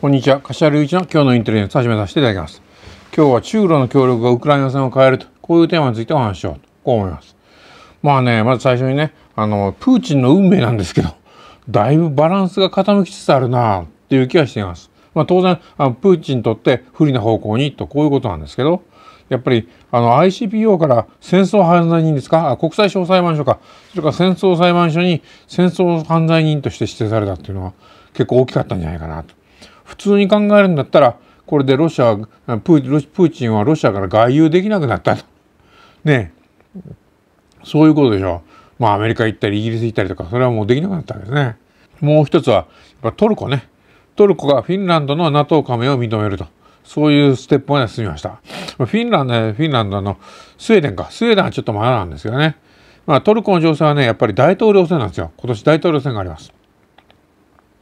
こんにちは柏隆一の今日のインテリジを始めさせていただきます今日は中ロの協力がウクライナ戦を変えるとこういうテーマについてお話ししようとこう思いますまあねまず最初にねあのプーチンの運命なんですけどだいぶバランスが傾きつつあるなあっていう気がしていますまあ、当然あのプーチンにとって不利な方向にとこういうことなんですけどやっぱりあの ICPO から戦争犯罪人ですかあ国際小裁判所かそれから戦争裁判所に戦争犯罪人として指定されたっていうのは結構大きかったんじゃないかなと普通に考えるんだったらこれでロシアプーチンはロシアから外遊できなくなったと。ねそういうことでしょう。まあアメリカ行ったりイギリス行ったりとかそれはもうできなくなったわけですね。もう一つはトルコね。トルコがフィンランドの NATO 加盟を認めると。そういうステップまで進みました。フィンランド、フィンランドのスウェーデンか。スウェーデンはちょっとまだなんですよね。まあトルコの情勢はね、やっぱり大統領選なんですよ。今年大統領選があります。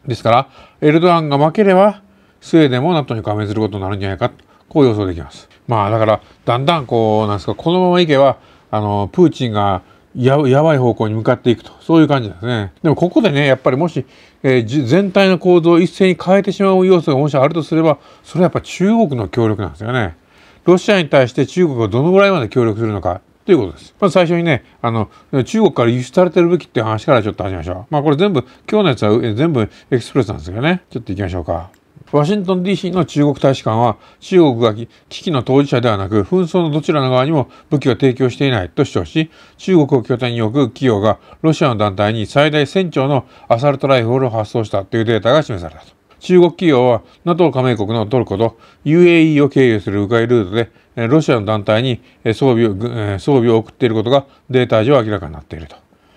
ですから、エルドアンが負ければ、スウェーデンも NATO に加盟することになるんじゃないかと、こう予想できます。まあだから、だんだんこう、なんですか、このままいけば、あの、プーチンがややばい方向に向かっていくと、そういう感じですね。でもここでね、やっぱりもし、えー、全体の構造を一斉に変えてしまう要素がもしあるとすれば、それはやっぱ中国の協力なんですよね。ロシアに対して中国がどのぐらいまで協力するのか。ということです。まず最初にね、あの、中国から輸出されてる武器っていう話からちょっと始めましょう。まあこれ全部、今日のやつは全部エクスプレスなんですけどね。ちょっと行きましょうか。ワシントン DC の中国大使館は中国が危機の当事者ではなく紛争のどちらの側にも武器を提供していないと主張し中国を拠点に置く企業がロシアの団体に最大1000丁のアサルトライフルを発送したというデータが示されたと中国企業は NATO 加盟国のトルコと UAE を経由する迂回ルートでロシアの団体に装備を装備を送っていることがデータ上明らかになっていると。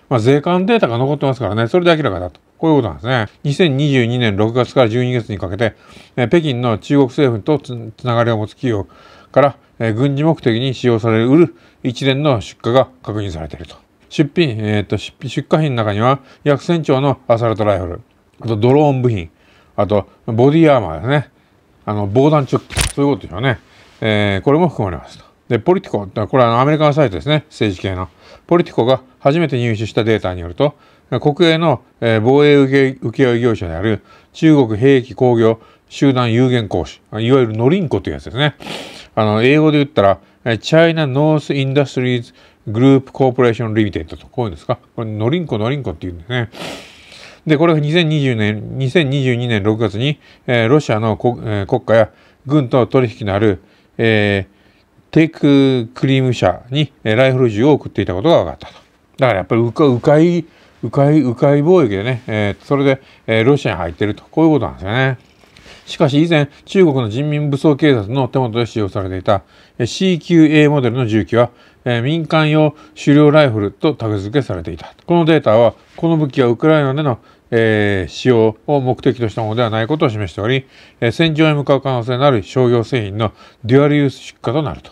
まあ、税関データが残ってますからね、それで明らかだと。こういうことなんですね。2022年6月から12月にかけて、北京の中国政府とつながりを持つ企業から、軍事目的に使用される一連の出荷が確認されていると。出品、えー、と出荷品の中には、約船長のアサルトライフル、あとドローン部品、あとボディアーマーですね。あの、防弾チョッキ、そういうことでしょうね。えー、これも含まれますと。で、ポリティコ、これはアメリカのサイトですね、政治系の。ポリティコが初めて入手したデータによると、国営の防衛請負業者である中国兵器工業集団有限公司、いわゆるノリンコというやつですね。あの、英語で言ったら、China North Industries Group Corporation Limited と、こういうんですか。これ、ノリンコ、ノリンコって言うんですね。で、これが2020年、2022年6月に、えー、ロシアの、えー、国家や軍と取引のあるえー、テイククリーム社にライフル銃を送っていたことが分かったと。だからやっぱり迂回、迂回、迂回貿易でね、えー、それで、えー、ロシアに入ってると、こういうことなんですよね。しかし以前、中国の人民武装警察の手元で使用されていた CQA モデルの銃器は、えー、民間用狩猟ライフルとタグ付けされていた。このデータは、この武器はウクライナでのえー、使用を目的としたものではないことを示しており、えー、戦場へ向かう可能性のある商業製品のデュアルユース出荷となると。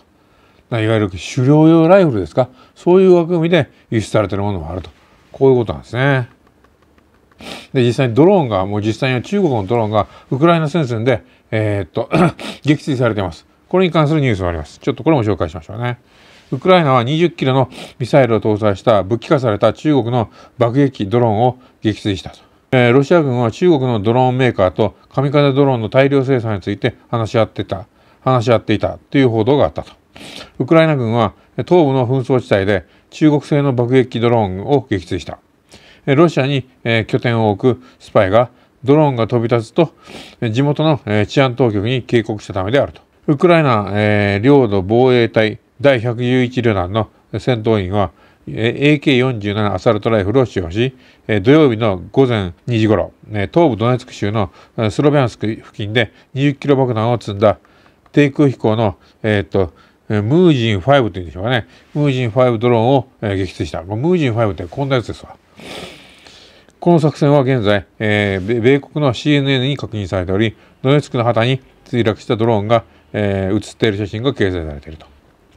いわゆる狩猟用ライフルですかそういう枠組みで輸出されてるものもあると。こういうことなんですね。で、実際にドローンが、もう実際には中国のドローンがウクライナ戦線で、えー、っと 撃墜されています。これに関するニュースがあります。ちょっとこれも紹介しましょうね。ウクライナは20キロのミサイルを搭載した武器化された中国の爆撃機ドローンを撃墜したと。えー、ロシア軍は中国のドローンメーカーと神風ドローンの大量生産について話し合ってた、話し合っていたという報道があったと。ウクライナ軍は東部の紛争地帯で中国製の爆撃機ドローンを撃墜した。ロシアに拠点を置くスパイがドローンが飛び立つと地元の治安当局に警告したためであると。ウクライナ領土防衛隊第111旅団の戦闘員は AK47 アサルトライフルを使用し、土曜日の午前2時ごろ、東部ドネツク州のスロビャンスク付近で20キロ爆弾を積んだ低空飛行の、えー、っと、ムージン5というんでしょうかね。ムージン5ドローンを撃墜した。ムージン5ってこんなやつですわ。この作戦は現在、えー、米国の CNN に確認されており、ドネツクの旗に墜落したドローンが、えー、写っている写真が掲載されていると。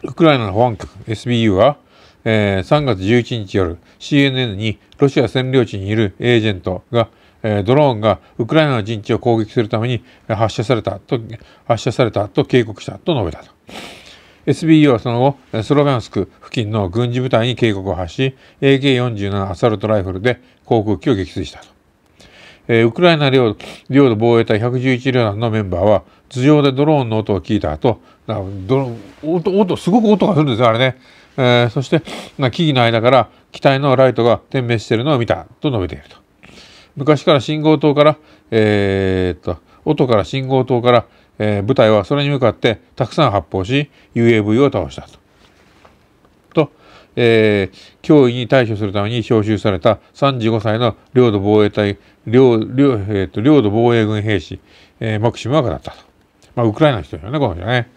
ウクライナの保安局 SBU は、えー、3月11日夜、CNN にロシア占領地にいるエージェントが、えー、ドローンがウクライナの陣地を攻撃するために発射されたと、発射されたと警告したと述べたと。SBU はその後、スロビャンスク付近の軍事部隊に警告を発し、AK-47 アサルトライフルで航空機を撃墜したと。えー、ウクライナ領領土防衛隊111両団のメンバーは頭上でドローンの音を聞いた後な音音すごく音がするんですよあれね、えー、そして木々の間から機体のライトが点滅しているのを見たと述べていると昔から信号灯から、えー、っと音から信号灯から、えー、部隊はそれに向かってたくさん発砲し UAV を倒したとえー、脅威に対処するために招集された35歳の領土防衛隊、領領えーと、領土防衛軍兵士、えー、マクシムクだったと。まあ、ウクライナの人よね、この人ね。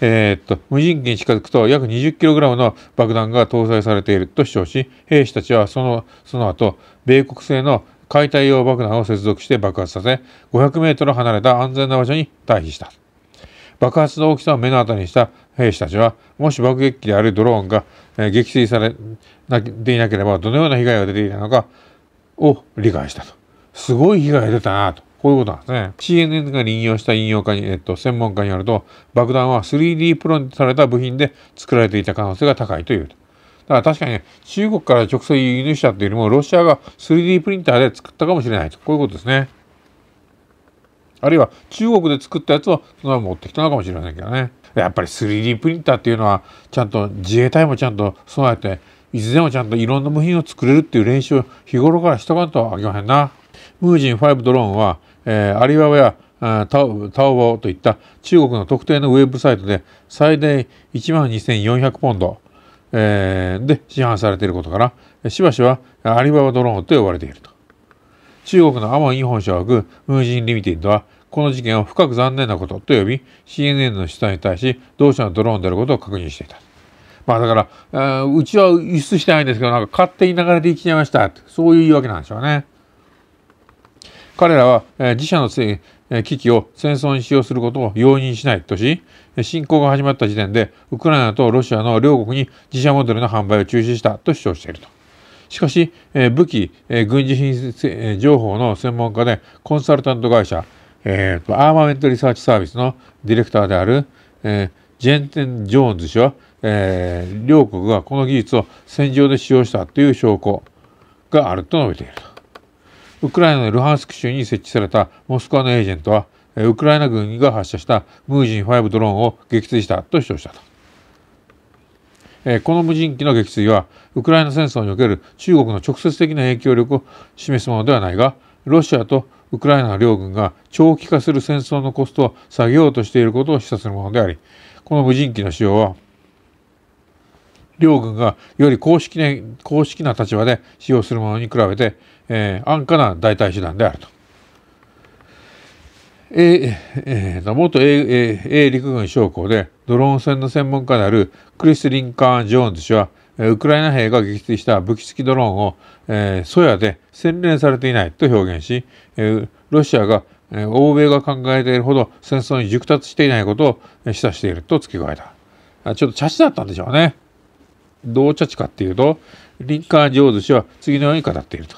えー、っと、無人機に近づくと約 20kg の爆弾が搭載されていると主張し、兵士たちはその、その後、米国製の解体用爆弾を接続して爆発させ、500メートル離れた安全な場所に退避した。爆発の大きさを目の当たりにした兵士たちは、もし爆撃機であるドローンが撃墜されていなければどのような被害が出ていたのかを理解したと。すごい被害が出たなと。こういうことなんですね。CNN が引用した引用家に、えっと、専門家によると、爆弾は 3D プロンされた部品で作られていた可能性が高いというと。だから確かにね、中国から直接輸入したというよりも、ロシアが 3D プリンターで作ったかもしれないと。こういうことですね。あるいは中国で作ったやつをそのまま持ってきたのかもしれませんけどね。やっぱり 3D プリンターっていうのはちゃんと自衛隊もちゃんと備えていつでもちゃんといろんな部品を作れるっていう練習を日頃からしとかんとあきまへんな。ムージン5ドローンは、えー、アリババやタオタオバといった中国の特定のウェブサイトで最大1万2400ポンド、えー、で市販されていることからしばしばアリババドローンと呼ばれていると。中国のアマンイン本社枠ムージンリミテッドはこの事件を深く残念なことと呼び、CNN の取材に対し、同社のドローンであることを確認していた。まあだから、うちは輸出してないんですけど、なんか勝手に流れていきちゃいました。そういう言い訳なんでしょうね。彼らは、え自社のせい、機器を戦争に使用することを容認しないとし、侵攻が始まった時点で、ウクライナとロシアの両国に自社モデルの販売を中止したと主張していると。しかし、え武器、え軍事品情報の専門家でコンサルタント会社、えーと、アーマメントリサーチサービスのディレクターである、えー、ジェンテン・ジョーンズ氏は、えー、両国がこの技術を戦場で使用したという証拠があると述べているウクライナのルハンスク州に設置されたモスクワのエージェントは、えウクライナ軍が発射したムージン5ドローンを撃墜したと主張したと。えこの無人機の撃墜はウクライナ戦争における中国の直接的な影響力を示すものではないがロシアとウクライナ両軍が長期化する戦争のコストを下げようとしていることを示唆するものでありこの無人機の使用は両軍がより公式,、ね、公式な立場で使用するものに比べて、えー、安価な代替手段であると。えーえー、元 A, A, A 陸軍将校でドローン戦の専門家であるクリス・リンカーン・ジョーンズ氏はウクライナ兵が撃墜した武器付きドローンを、えー、ソヤで洗練されていないと表現し、えロシアが、え欧米が考えているほど戦争に熟達していないことを示唆していると付け加えた。あちょっと茶師だったんでしょうね。どう茶師かっていうと、リンカーン・ジョーズ氏は次のように語っていると。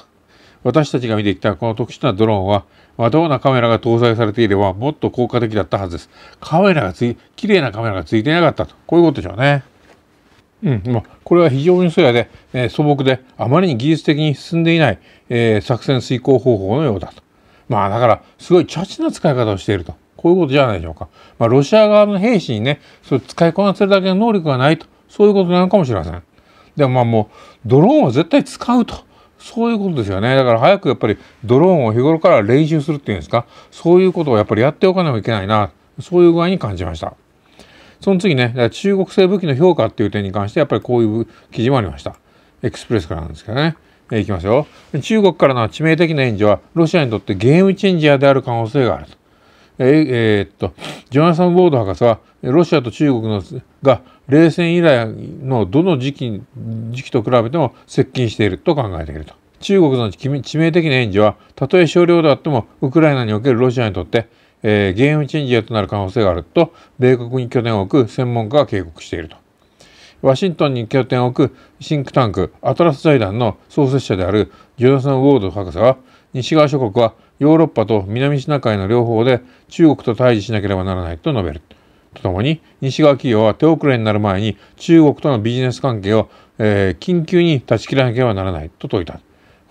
私たちが見てきたこの特殊なドローンは、まともなカメラが搭載されていればもっと効果的だったはずです。カメラがつい、綺麗なカメラがついていなかったと。こういうことでしょうね。うんまあ、これは非常にそやで、えー、素朴であまりに技術的に進んでいない、えー、作戦遂行方法のようだと。まあだからすごいチャチな使い方をしているとこういうことじゃないでしょうか。まあ、ロシア側の兵士にねそれ使いこなせるだけの能力がないとそういうことなのかもしれません。でもまあもうドローンは絶対使うと。そういうことですよね。だから早くやっぱりドローンを日頃から練習するっていうんですか、そういうことをやっぱりやっておかなきゃいけないな、そういう具合に感じました。その次ね、中国製武器の評価っていう点に関して、やっぱりこういう記事もありました。エクスプレスからなんですけどね。えいきますよ。中国からの致命的な援助は、ロシアにとってゲームチェンジャーである可能性があると。ええー、っと、ジョナサン・ウォード博士は、ロシアと中国のが冷戦以来のどの時期時期と比べても接近していると考えていると。中国の致命的な援助は、たとえ少量であっても、ウクライナにおけるロシアにとってえー、ゲームチェンジャーとなる可能性があると、米国に拠点を置く専門家が警告していると。ワシントンに拠点を置くシンクタンク、アトラス財団の創設者であるジョナサン・ウォード博士は、西側諸国はヨーロッパと南シナ海の両方で中国と対峙しなければならないと述べる。とともに、西側企業は手遅れになる前に中国とのビジネス関係を、えー、緊急に断ち切らなければならないと説いた。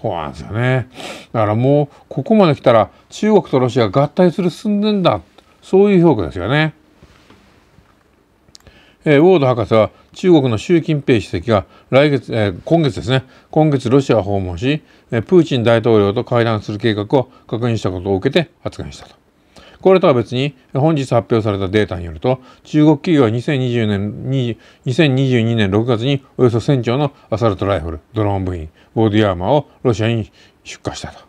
そうなんですよね。だからもうここまで来たら中国とロシア合体する進んでんだそういう評価ですよね。えー、ウォード博士は中国の習近平主席が来月、えー、今月ですね今月ロシアを訪問し、えー、プーチン大統領と会談する計画を確認したことを受けて発言したと。これとは別に本日発表されたデータによると中国企業は2020年2022年6月におよそ1000丁のアサルトライフルドローン部品ボーディアーマーをロシアに出荷したと、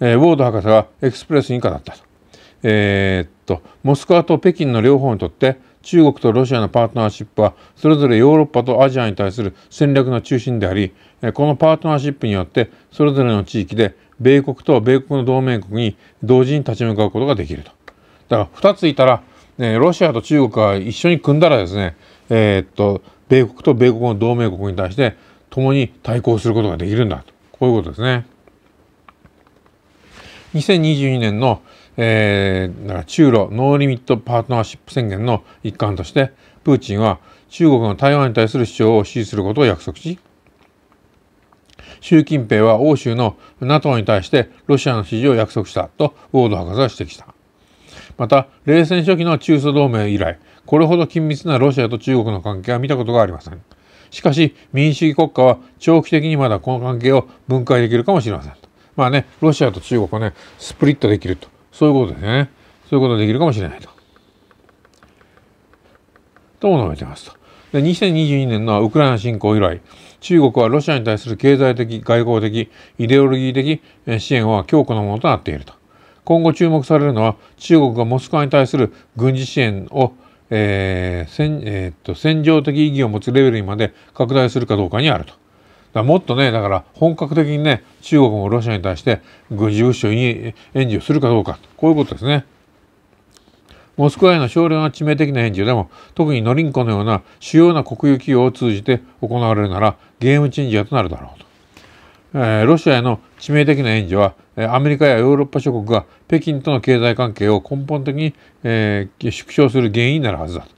えー、ウォード博士はエクスプレスに語ったとえー、っとモスクワと北京の両方にとって中国とロシアのパートナーシップはそれぞれヨーロッパとアジアに対する戦略の中心でありこのパートナーシップによってそれぞれの地域で米国と米国の同盟国に同時に立ち向かうことができると。だから2ついたら、えロシアと中国が一緒に組んだらですね、えー、っと米国と米国の同盟国に対して共に対抗することができるんだとこういうことですね。2022年の、えー、中ロノーリミットパートナーシップ宣言の一環としてプーチンは中国の台湾に対する主張を支持することを約束し習近平は欧州の NATO に対してロシアの支持を約束したとウォード博士は指摘した。また、冷戦初期の中ソ同盟以来、これほど緊密なロシアと中国の関係は見たことがありません。しかし、民主主義国家は長期的にまだこの関係を分解できるかもしれません。まあね、ロシアと中国はね、スプリットできると。そういうことですね。そういうことができるかもしれないと。とも述べてますと。で、2022年のウクライナ侵攻以来、中国はロシアに対する経済的、外交的、イデオロギー的支援は強固なものとなっていると。今後注目されるのは中国がモスクワに対する軍事支援を、えー戦えー、っと戦場的意義を持つレベルにまで拡大するかどうかにあると。だもっとねだから本格的にね中国もロシアに対して軍事物資を援助するかどうかこういうことですね。モスクワへの少量な致命的な援助でも特にノリンコのような主要な国有企業を通じて行われるならゲームチェンジャーとなるだろうと。えロシアへの致命的な援助は、アメリカやヨーロッパ諸国が北京との経済関係を根本的に、え縮小する原因になるはずだと。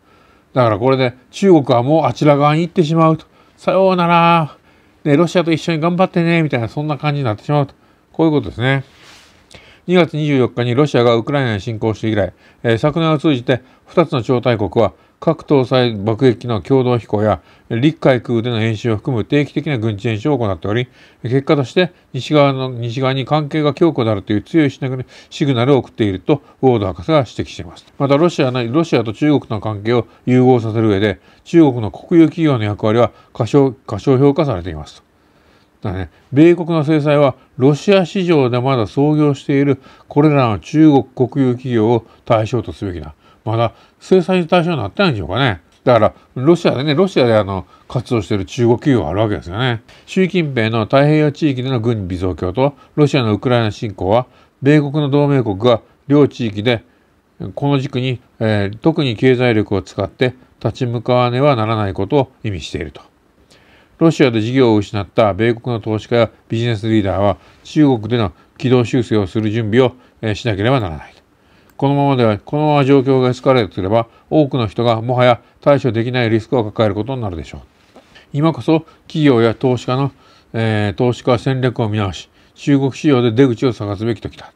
だからこれで中国はもうあちら側に行ってしまうと。さようなら。で、ロシアと一緒に頑張ってね、みたいな、そんな感じになってしまうと。こういうことですね。2月24日にロシアがウクライナに侵攻して以来、え昨年を通じて2つの超大国は核搭載爆撃機の共同飛行や陸海空での演習を含む定期的な軍事演習を行っており、結果として西側の西側に関係が強固であるという強いシグナルを送っているとウォード博士は指摘しています。またロシアのロシアと中国の関係を融合させる上で、中国の国有企業の役割は過小過小評価されています。だね、米国の制裁はロシア市場でまだ創業しているこれらの中国国有企業を対象とすべきだまだ制裁対象になってないんでしょうかね。だから、ロシアでね、ロシアであの、活動している中国企業があるわけですよね。習近平の太平洋地域での軍備増強と、ロシアのウクライナ侵攻は、米国の同盟国が両地域で、この軸に、えー、特に経済力を使って立ち向かわねばならないことを意味していると。ロシアで事業を失った米国の投資家やビジネスリーダーは、中国での軌道修正をする準備を、えー、しなければならない。このままでは、このまま状況がエスカレートすれば、多くの人がもはや対処できないリスクを抱えることになるでしょう。今こそ企業や投資家の、えー、投資家戦略を見直し、中国市場で出口を探すべき時だ。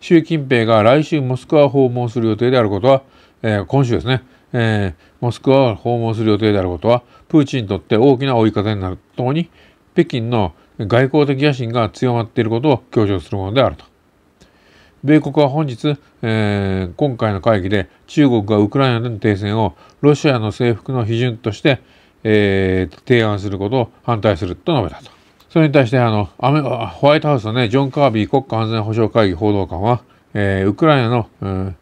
習近平が来週モスクワを訪問する予定であることは、えー、今週ですね、えー、モスクワを訪問する予定であることは、プーチンにとって大きな追い風になるとともに、北京の外交的野心が強まっていることを強調するものであると。米国は本日、えー、今回の会議で中国がウクライナでの停戦をロシアの征服の批准として、えー、提案することを反対すると述べたと。それに対してあのホワイトハウスの、ね、ジョン・カービー国家安全保障会議報道官は、えー、ウクライナの、うん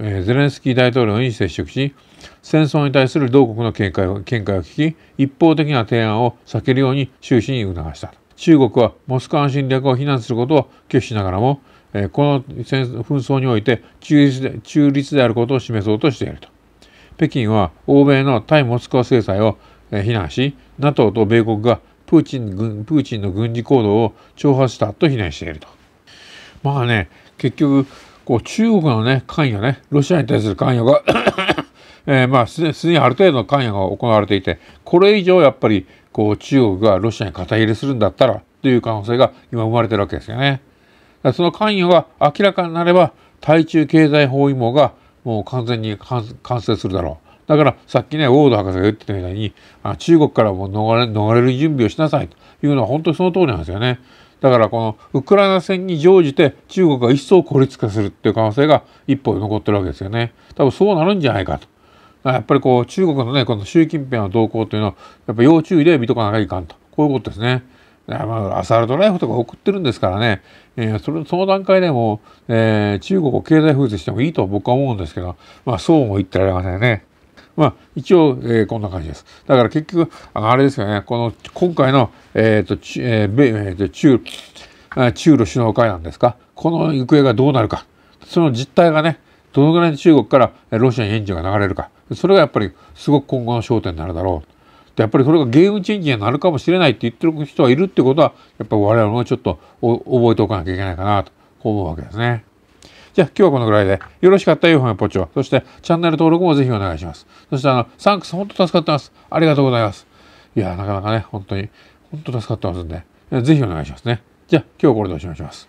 えー、ゼレンスキー大統領に接触し戦争に対する同国の見解を見解を聞き一方的な提案を避けるように終始に促した中国はモスクワの侵略を非難することを拒否しながらもえこの紛争において中立で中立であることを示そうとしていると。北京は欧米の対モスクワ制裁を非難し NATO と米国がプーチンプーチンの軍事行動を挑発したと非難していると。まあね結局こう中国の、ね、関与ねロシアに対する関与が えー、まあすでにある程度の関与が行われていてこれ以上やっぱりこう中国がロシアに肩入れするんだったらという可能性が今生まれてるわけですよね。その関与が明らかになれば、対中経済包囲網がもう完全に完成するだろう。だからさっきね、ウォード博士が言ってたみたいに、あ中国からも逃れる準備をしなさいというのは本当にその通りなんですよね。だからこのウクライナ戦に乗じて中国が一層孤立化するっていう可能性が一歩残ってるわけですよね。多分そうなるんじゃないかと。やっぱりこう中国のね、この習近平の動向というのは、やっぱ要注意で見とかなきゃいかんと。こういうことですね。アサルトライフとか送ってるんですからね、えー、それその段階でも、えー、中国を経済封鎖してもいいと僕は思うんですけど、まあ、そうも言ってられませんね。まあ、一応、えー、こんな感じです。だから結局、あれですよね、この今回の、えとえ米えと中中ロ首脳会談ですか、この行方がどうなるか、その実態がね、どのぐらい中国からロシアに援助が流れるか、それがやっぱりすごく今後の焦点になるだろう。やっぱりそれがゲームチェンジになるかもしれないって言ってる人がいるってことはやっぱり我々もちょっと覚えておかなきゃいけないかなと思うわけですね。じゃあ今日はこのぐらいでよろしかったら UFO やポチは。そしてチャンネル登録もぜひお願いします。そしてあのサンクス本当助かってます。ありがとうございます。いやなかなかね本当に本当助かってますんでぜひお願いしますね。じゃあ今日はこれでおしまいします。